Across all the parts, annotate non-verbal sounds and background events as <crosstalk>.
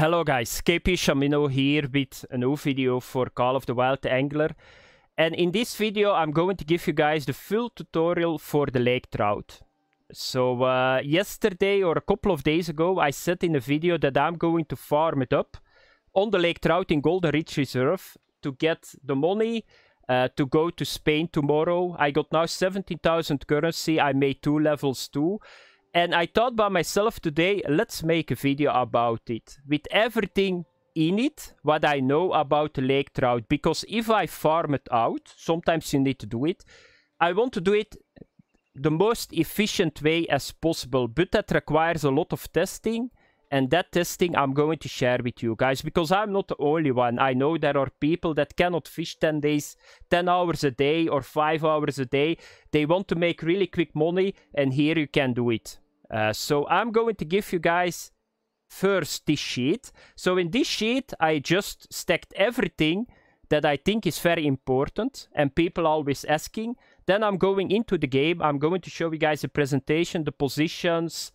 Hello guys, KP Shamino here with a new video for Call of the Wild Angler. And in this video I'm going to give you guys the full tutorial for the lake trout. So uh, yesterday or a couple of days ago I said in a video that I'm going to farm it up on the lake trout in Golden Ridge Reserve to get the money uh, to go to Spain tomorrow. I got now 17,000 currency, I made two levels too. And I thought by myself today, let's make a video about it. With everything in it, what I know about lake trout. Because if I farm it out, sometimes you need to do it. I want to do it the most efficient way as possible. But that requires a lot of testing and that testing I'm going to share with you guys because I'm not the only one. I know there are people that cannot fish 10 days, 10 hours a day or 5 hours a day. They want to make really quick money and here you can do it. Uh, so I'm going to give you guys first this sheet. So in this sheet I just stacked everything that I think is very important and people always asking. Then I'm going into the game. I'm going to show you guys the presentation, the positions,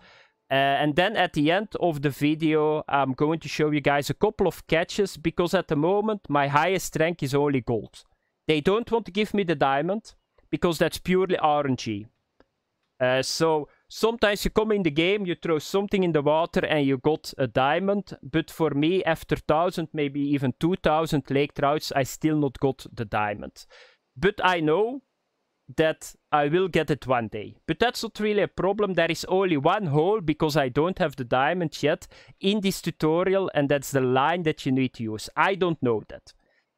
uh, and then at the end of the video, I'm going to show you guys a couple of catches because at the moment my highest rank is only gold. They don't want to give me the diamond because that's purely RNG. Uh, so sometimes you come in the game, you throw something in the water and you got a diamond. But for me, after 1000, maybe even 2000 lake trouts, I still not got the diamond. But I know that I will get it one day. But that's not really a problem. There is only one hole because I don't have the diamond yet in this tutorial and that's the line that you need to use. I don't know that.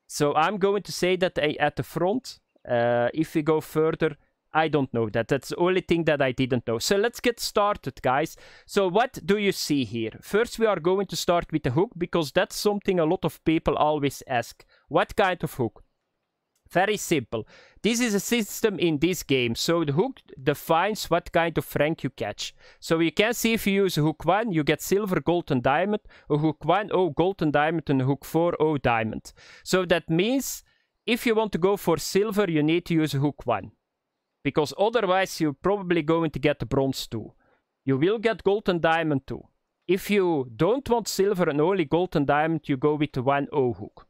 So I'm going to say that I, at the front, uh, if we go further, I don't know that. That's the only thing that I didn't know. So let's get started, guys. So what do you see here? First, we are going to start with the hook because that's something a lot of people always ask. What kind of hook? Very simple. This is a system in this game. So the hook defines what kind of rank you catch. So you can see if you use hook 1, you get silver, gold and diamond. Or hook 1, oh gold and diamond and hook 4, oh diamond. So that means if you want to go for silver, you need to use hook 1. Because otherwise you're probably going to get the bronze too. You will get gold and diamond too. If you don't want silver and only gold and diamond, you go with the 1-0 hook.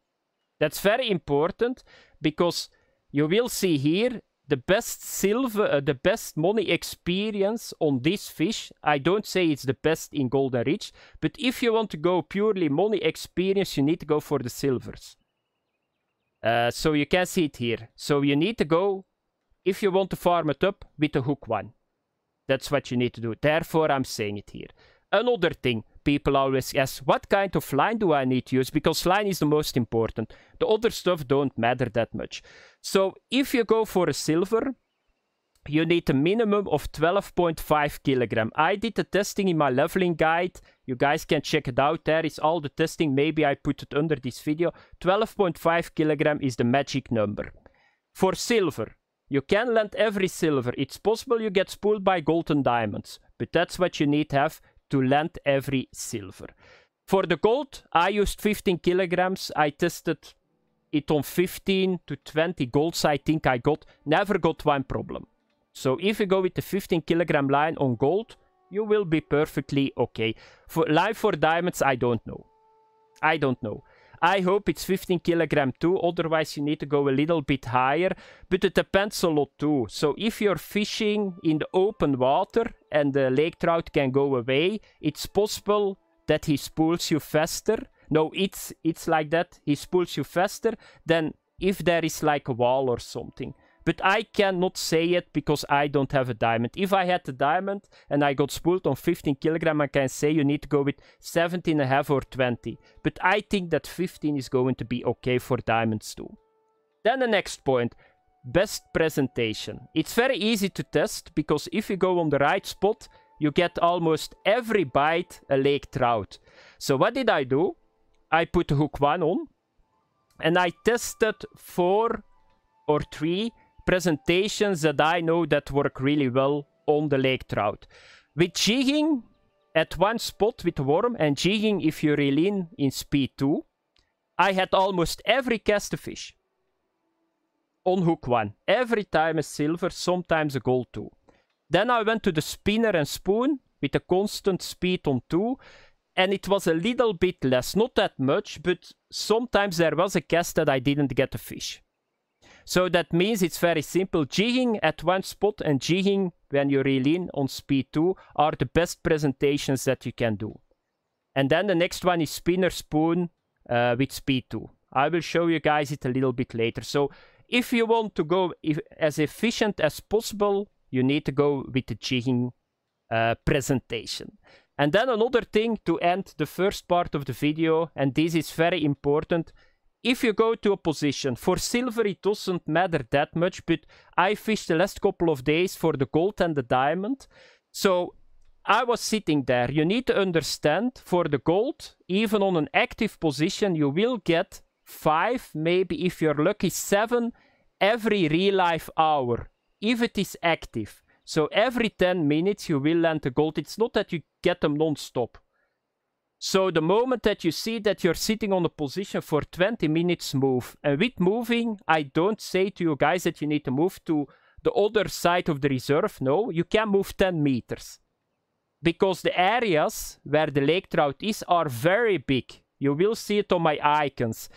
That's very important because you will see here the best silver, uh, the best money experience on this fish. I don't say it's the best in Golden Reach, but if you want to go purely money experience, you need to go for the silvers. Uh, so you can see it here. So you need to go, if you want to farm it up, with a hook one. That's what you need to do. Therefore, I'm saying it here. Another thing, people always ask, what kind of line do I need to use? Because line is the most important. The other stuff don't matter that much. So if you go for a silver, you need a minimum of 12.5 kilogram. I did the testing in my leveling guide. You guys can check it out. There is all the testing. Maybe I put it under this video. 12.5 kilogram is the magic number. For silver, you can land every silver. It's possible you get spooled by gold and diamonds. But that's what you need to have to land every silver. For the gold, I used 15 kilograms. I tested it on 15 to 20 golds, I think I got. Never got one problem. So if you go with the 15 kilogram line on gold, you will be perfectly okay. For life for diamonds, I don't know. I don't know. I hope it's 15 kilogram too, otherwise you need to go a little bit higher. But it depends a lot too. So if you're fishing in the open water and the lake trout can go away, it's possible that he spools you faster. No, it's, it's like that. He spools you faster than if there is like a wall or something. But I cannot say it because I don't have a diamond. If I had the diamond and I got spooled on 15 kilogram, I can say you need to go with 17 and a half or 20. But I think that 15 is going to be okay for diamonds too. Then the next point, best presentation. It's very easy to test because if you go on the right spot, you get almost every bite a lake trout. So what did I do? I put hook one on and I tested four or three presentations that I know that work really well on the lake trout. With jigging at one spot with worm and jigging if you reel in in speed 2, I had almost every cast a fish on hook 1. Every time a silver, sometimes a gold 2. Then I went to the spinner and spoon with a constant speed on 2 and it was a little bit less, not that much, but sometimes there was a cast that I didn't get a fish. So that means it's very simple. Jigging at one spot and jigging when you reel in on speed 2 are the best presentations that you can do. And then the next one is spinner spoon uh, with speed 2. I will show you guys it a little bit later. So if you want to go if, as efficient as possible, you need to go with the jigging uh, presentation. And then another thing to end the first part of the video, and this is very important, if you go to a position, for silver it doesn't matter that much, but I fished the last couple of days for the gold and the diamond. So I was sitting there. You need to understand for the gold, even on an active position, you will get five, maybe if you're lucky, seven every real life hour, if it is active. So every 10 minutes you will land the gold. It's not that you get them non-stop. So the moment that you see that you're sitting on a position for 20 minutes, move. And with moving, I don't say to you guys that you need to move to the other side of the reserve. No, you can move 10 meters. Because the areas where the lake trout is are very big. You will see it on my icons.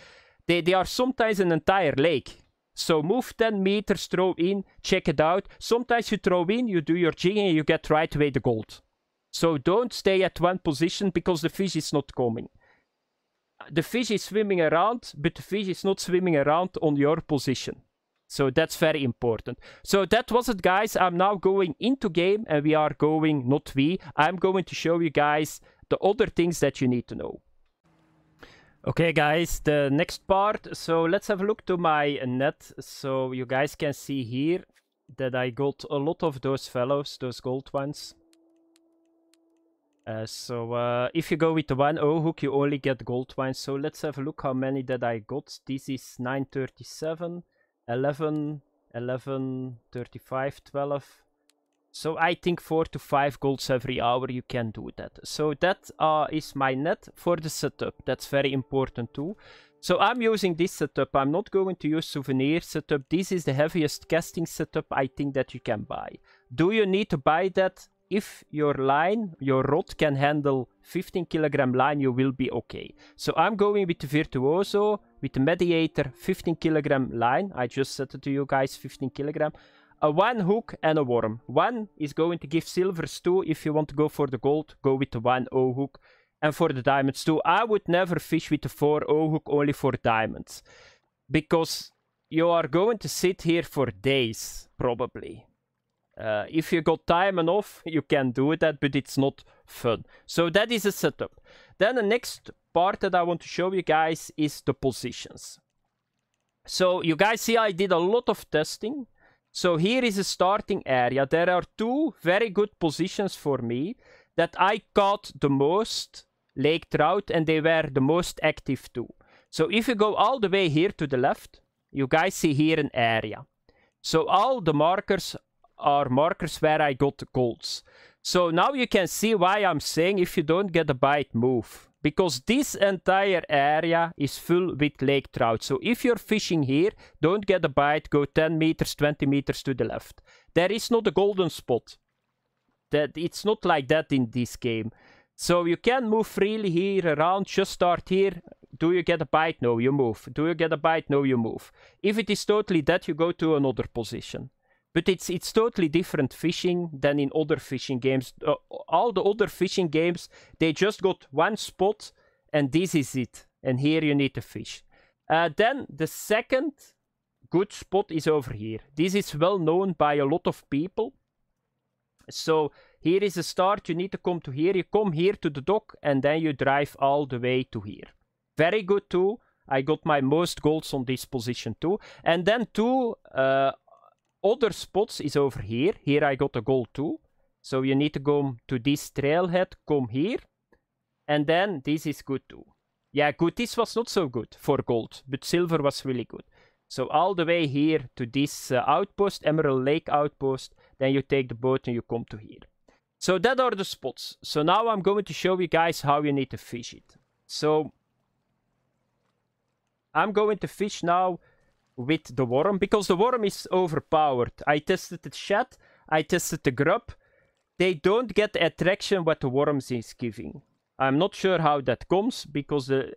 They, they are sometimes an entire lake. So move 10 meters, throw in, check it out. Sometimes you throw in, you do your jigging, and you get right away the gold. So don't stay at one position because the fish is not coming. The fish is swimming around, but the fish is not swimming around on your position. So that's very important. So that was it guys. I'm now going into game and we are going, not we, I'm going to show you guys the other things that you need to know. Okay guys, the next part. So let's have a look to my net. So you guys can see here that I got a lot of those fellows, those gold ones. Uh, so uh, if you go with the one O hook, you only get gold wine. So let's have a look how many that I got. This is 937, 11, 11, 35, 12. So I think 4 to 5 golds every hour you can do that. So that uh, is my net for the setup. That's very important too. So I'm using this setup. I'm not going to use souvenir setup. This is the heaviest casting setup I think that you can buy. Do you need to buy that? if your line, your rod can handle 15 kilogram line, you will be okay. So I'm going with the Virtuoso, with the Mediator, 15 kilogram line. I just said it to you guys, 15 kilogram. A one hook and a worm. One is going to give silvers two. If you want to go for the gold, go with the one O hook. And for the diamonds too, I would never fish with the four O hook only for diamonds. Because you are going to sit here for days, probably uh, if you got time enough, you can do that, but it's not fun. So that is a setup. Then the next part that I want to show you guys is the positions. So you guys see I did a lot of testing. So here is a starting area. There are two very good positions for me that I caught the most lake trout and they were the most active too. So if you go all the way here to the left, you guys see here an area. So all the markers are markers where I got the golds. So now you can see why I'm saying if you don't get a bite, move. Because this entire area is full with lake trout. So if you're fishing here, don't get a bite, go 10 meters, 20 meters to the left. There is not a golden spot. That It's not like that in this game. So you can move freely here around, just start here. Do you get a bite? No, you move. Do you get a bite? No, you move. If it is totally dead, you go to another position but it's it's totally different fishing than in other fishing games. Uh, all the other fishing games, they just got one spot, and this is it. And here you need to fish. Uh, then the second good spot is over here. This is well known by a lot of people. So here is a start. You need to come to here. You come here to the dock, and then you drive all the way to here. Very good too. I got my most goals on this position too. And then two, uh, other spots is over here. Here I got a gold too. So you need to go to this trailhead, come here. And then this is good too. Yeah, good. This was not so good for gold, but silver was really good. So all the way here to this uh, outpost, Emerald Lake outpost. Then you take the boat and you come to here. So that are the spots. So now I'm going to show you guys how you need to fish it. So I'm going to fish now with the worm because the worm is overpowered. I tested the shad, I tested the grub. They don't get the attraction what the worms is giving. I'm not sure how that comes because the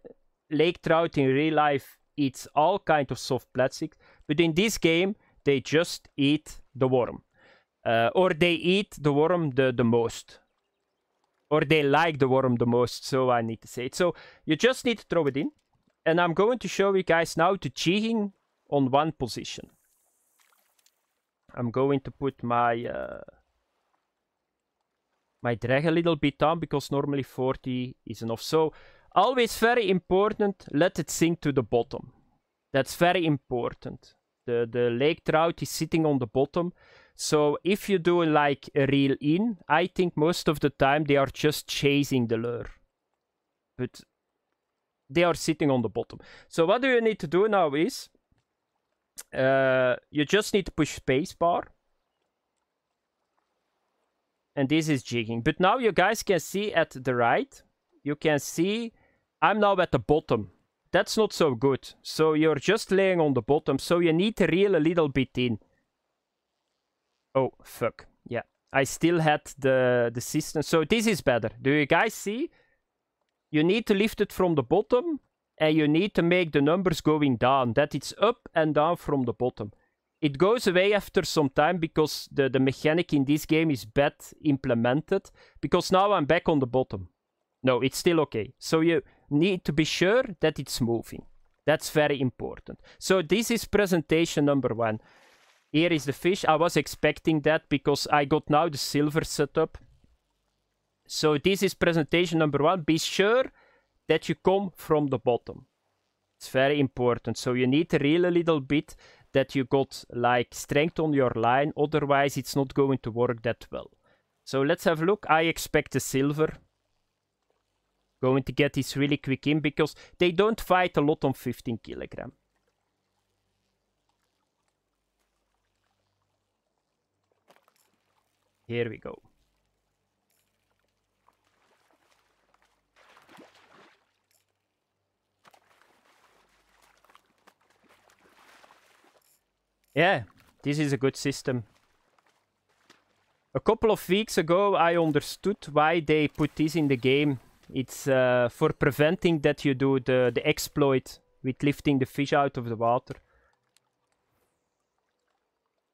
lake trout in real life eats all kind of soft plastics, but in this game they just eat the worm. Uh, or they eat the worm the, the most. Or they like the worm the most, so I need to say it. So you just need to throw it in. And I'm going to show you guys now the cheating on one position. I'm going to put my uh, my drag a little bit down because normally 40 is enough. So always very important, let it sink to the bottom. That's very important. The, the lake trout is sitting on the bottom. So if you do like a reel in, I think most of the time they are just chasing the lure. But they are sitting on the bottom. So what do you need to do now is uh, you just need to push spacebar. And this is jigging. But now you guys can see at the right, you can see I'm now at the bottom. That's not so good. So you're just laying on the bottom. So you need to reel a little bit in. Oh, fuck. Yeah. I still had the, the system. So this is better. Do you guys see? You need to lift it from the bottom and you need to make the numbers going down, that it's up and down from the bottom. It goes away after some time because the, the mechanic in this game is bad implemented, because now I'm back on the bottom. No, it's still okay. So you need to be sure that it's moving. That's very important. So this is presentation number one. Here is the fish. I was expecting that because I got now the silver setup. So this is presentation number one. Be sure that you come from the bottom. It's very important. So you need to reel a little bit that you got like strength on your line. Otherwise, it's not going to work that well. So let's have a look. I expect the silver. Going to get this really quick in because they don't fight a lot on 15 kilogram. Here we go. Yeah, this is a good system. A couple of weeks ago, I understood why they put this in the game. It's uh, for preventing that you do the, the exploit with lifting the fish out of the water.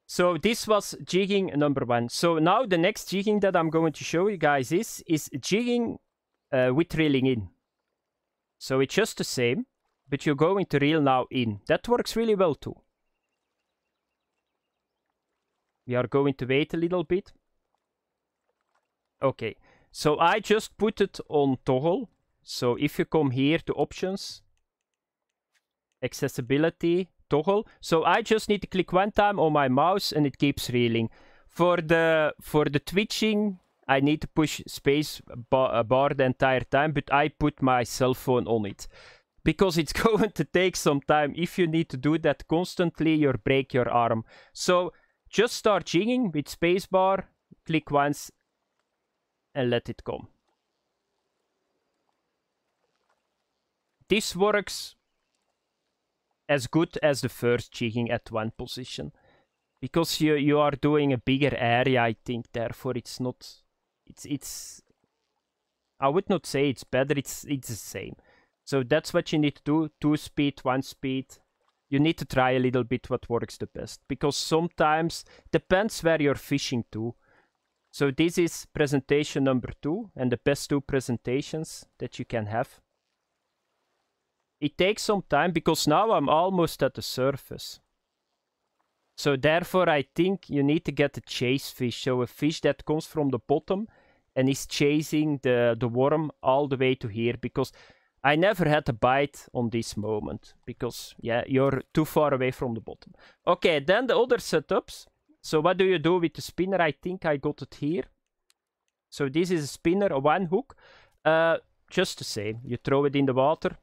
So this was jigging number one. So now the next jigging that I'm going to show you guys is, is jigging uh, with reeling in. So it's just the same, but you're going to reel now in. That works really well too we are going to wait a little bit. Okay, so I just put it on toggle. So if you come here to options, accessibility, toggle. So I just need to click one time on my mouse and it keeps reeling. For the, for the twitching, I need to push space bar, uh, bar the entire time, but I put my cell phone on it. Because it's <laughs> going to take some time. If you need to do that constantly, you'll break your arm. So just start jigging with spacebar, click once and let it come. This works as good as the first jigging at one position. Because you, you are doing a bigger area, I think, therefore it's not... It's, it's... I would not say it's better, it's, it's the same. So that's what you need to do, two speed, one speed, you need to try a little bit what works the best because sometimes depends where you're fishing to so this is presentation number two and the best two presentations that you can have it takes some time because now i'm almost at the surface so therefore i think you need to get a chase fish so a fish that comes from the bottom and is chasing the the worm all the way to here because I never had a bite on this moment because yeah, you're too far away from the bottom. Okay, then the other setups. So what do you do with the spinner? I think I got it here. So this is a spinner, a one hook. Uh, just the same, you throw it in the water.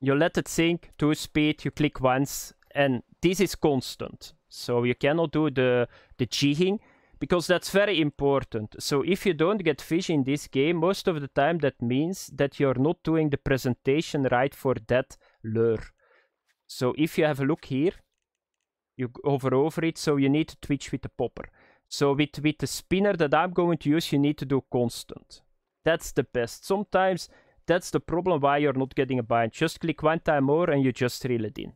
You let it sink, two speed, you click once, and this is constant. So you cannot do the, the jigging because that's very important. So if you don't get fish in this game, most of the time that means that you're not doing the presentation right for that lure. So if you have a look here, you hover over it, so you need to twitch with the popper. So with, with the spinner that I'm going to use, you need to do constant. That's the best. Sometimes that's the problem why you're not getting a bind. Just click one time more and you just reel it in.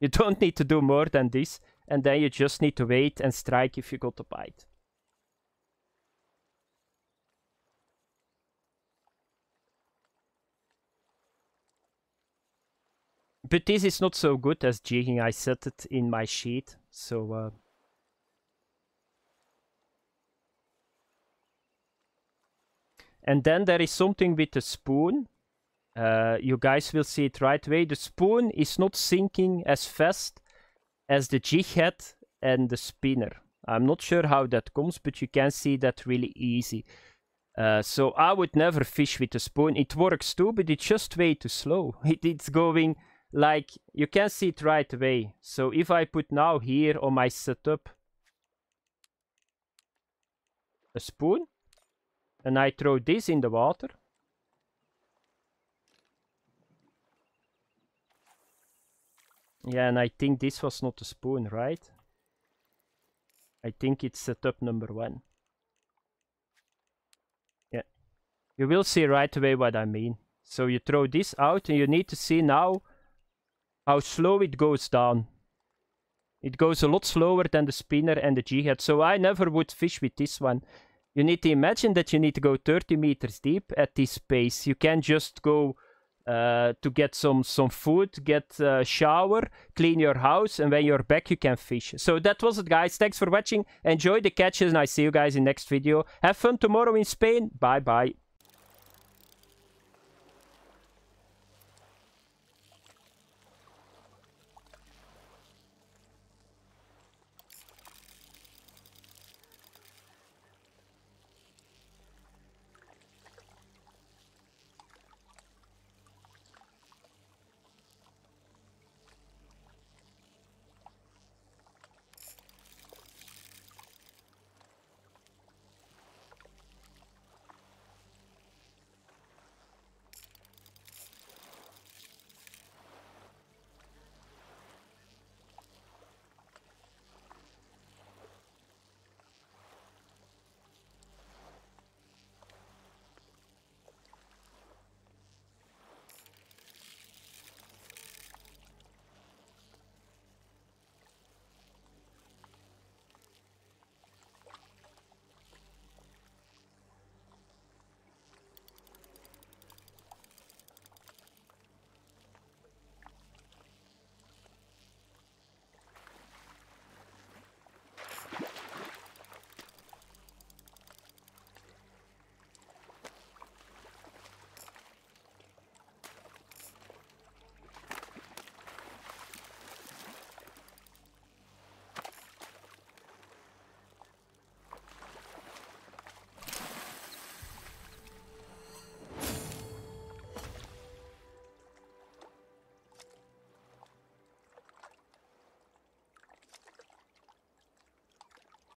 You <laughs> don't need to do more than this and then you just need to wait and strike if you got a bite. But this is not so good as jigging, I set it in my sheet, so... Uh, And then there is something with the spoon. Uh, you guys will see it right away. The spoon is not sinking as fast as the jig head and the spinner. I'm not sure how that comes, but you can see that really easy. Uh, so I would never fish with a spoon. It works too, but it's just way too slow. <laughs> It, it's going like, you can see it right away. So if I put now here on my setup a spoon, and I throw this in the water, Yeah, and I think this was not a spoon, right? I think it's setup number one. Yeah. You will see right away what I mean. So you throw this out and you need to see now how slow it goes down. It goes a lot slower than the spinner and the G-head. So I never would fish with this one. You need to imagine that you need to go 30 meters deep at this pace. You can't just go uh, to get some some food, get a shower, clean your house, and when you're back, you can fish. So that was it, guys. Thanks for watching. Enjoy the catches, and I see you guys in next video. Have fun tomorrow in Spain. Bye bye.